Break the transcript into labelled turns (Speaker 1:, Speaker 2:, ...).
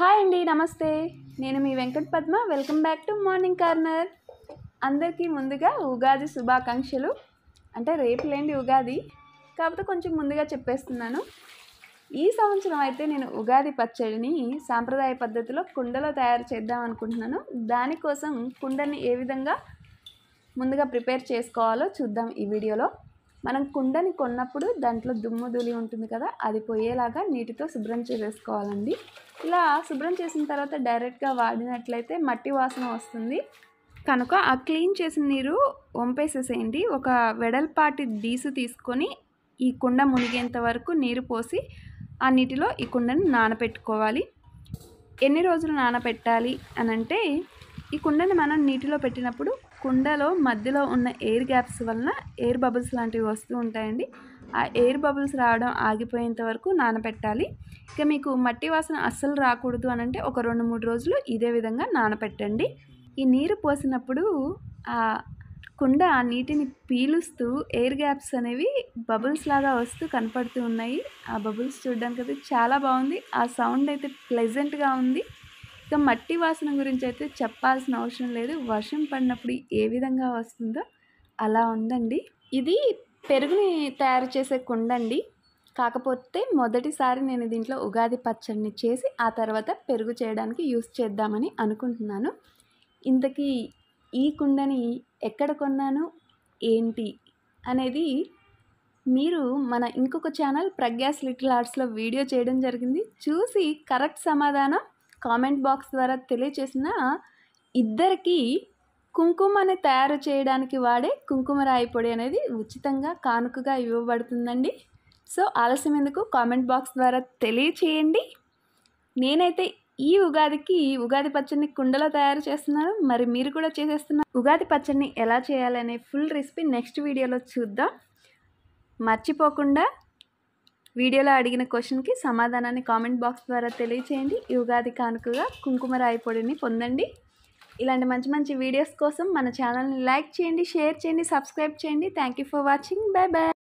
Speaker 1: hi అండి నమస్తే నేను మీ Venkat Padma welcome back to morning corner అందరికీ ముందుగా ఉగాది శుభాకాంక్షలు అంటే రేపు లేండి ఉగాది కాకపోతే కొంచెం ముందుగా చెప్పేస్తున్నాను ఈ సంవత్సరం అయితే నేను ఉగాది పచ్చడిని సాంప్రదాయ పద్ధతిలో కుండలో తయారు చేద్దాం అనుకుంటున్నాను దానికోసం కుండని ఏ విధంగా ముందుగా ప్రిపేర్ చేసుకోవాలో చూద్దాం ఈ వీడియోలో మనం కుండని కొన్నప్పుడు దాంట్లో దుమ్ము దులి ఉంటుంది కదా అది పోయేలాగా నీటితో శుభ్రం చేసేసుకోవాలండి ఇలా శుభ్రం చేసిన తర్వాత డైరెక్ట్గా వాడినట్లయితే మట్టి వాసన వస్తుంది కనుక ఆ క్లీన్ చేసిన నీరు వంపేసేసేయండి ఒక వెడల్పాటి డీసు తీసుకొని ఈ కుండ మునిగేంత వరకు నీరు పోసి ఆ నీటిలో ఈ కుండని నానపెట్టుకోవాలి ఎన్ని రోజులు నానపెట్టాలి అనంటే ఈ కుండని మనం నీటిలో పెట్టినప్పుడు కుండలో మధ్యలో ఉన్న ఎయిర్ గ్యాప్స్ వలన ఎయిర్ బబుల్స్ లాంటివి వస్తూ ఉంటాయండి ఆ ఎయిర్ బబుల్స్ రావడం ఆగిపోయేంత వరకు నానపెట్టాలి ఇక మీకు మట్టి వాసన అస్సలు రాకూడదు అని అంటే ఒక రెండు మూడు రోజులు ఇదే విధంగా నానపెట్టండి ఈ నీరు పోసినప్పుడు ఆ కుండ ఆ నీటిని పీలుస్తూ ఎయిర్ గ్యాప్స్ అనేవి బబుల్స్ లాగా వస్తూ కనపడుతూ ఉన్నాయి ఆ బబుల్స్ చూడడానికి అయితే చాలా బాగుంది ఆ సౌండ్ అయితే ప్లెజెంట్గా ఉంది ఇక మట్టి వాసన గురించి అయితే చెప్పాల్సిన అవసరం లేదు వర్షం పడినప్పుడు ఏ విధంగా వస్తుందో అలా ఉందండి ఇది పెరుగుని తయారు చేసే కుండ అండి కాకపోతే మొదటిసారి నేను దీంట్లో ఉగాది పచ్చడిని చేసి ఆ తర్వాత పెరుగు చేయడానికి యూస్ చేద్దామని అనుకుంటున్నాను ఇంతకీ ఈ కుండని ఎక్కడ కొన్నాను ఏంటి అనేది మీరు మన ఇంకొక ఛానల్ ప్రగ్యాస్ లిటిల్ ఆర్ట్స్లో వీడియో చేయడం జరిగింది చూసి కరెక్ట్ సమాధానం కామెంట్ బాక్స్ ద్వారా తెలియచేసిన ఇద్దరికీ కుంకుమని తయారు చేయడానికి వాడే కుంకుమ రాయి పొడి అనేది ఉచితంగా కానుకగా ఇవ్వబడుతుందండి సో ఆలస్యం ఎందుకు కామెంట్ బాక్స్ ద్వారా తెలియచేయండి నేనైతే ఈ ఉగాదికి ఉగాది పచ్చడిని కుండలో తయారు చేస్తున్నాను మరి మీరు కూడా చేసేస్తున్నారు ఉగాది పచ్చడిని ఎలా చేయాలనే ఫుల్ రెసిపీ నెక్స్ట్ వీడియోలో చూద్దాం మర్చిపోకుండా వీడియోలో అడిగిన క్వశ్చన్కి సమాధానాన్ని కామెంట్ బాక్స్ ద్వారా తెలియచేయండి యుగాది కానుకగా కుంకుమ రాయి పొడిని పొందండి ఇలాంటి మంచి మంచి వీడియోస్ కోసం మన ఛానల్ని లైక్ చేయండి షేర్ చేయండి సబ్స్క్రైబ్ చేయండి thank you for watching bye bye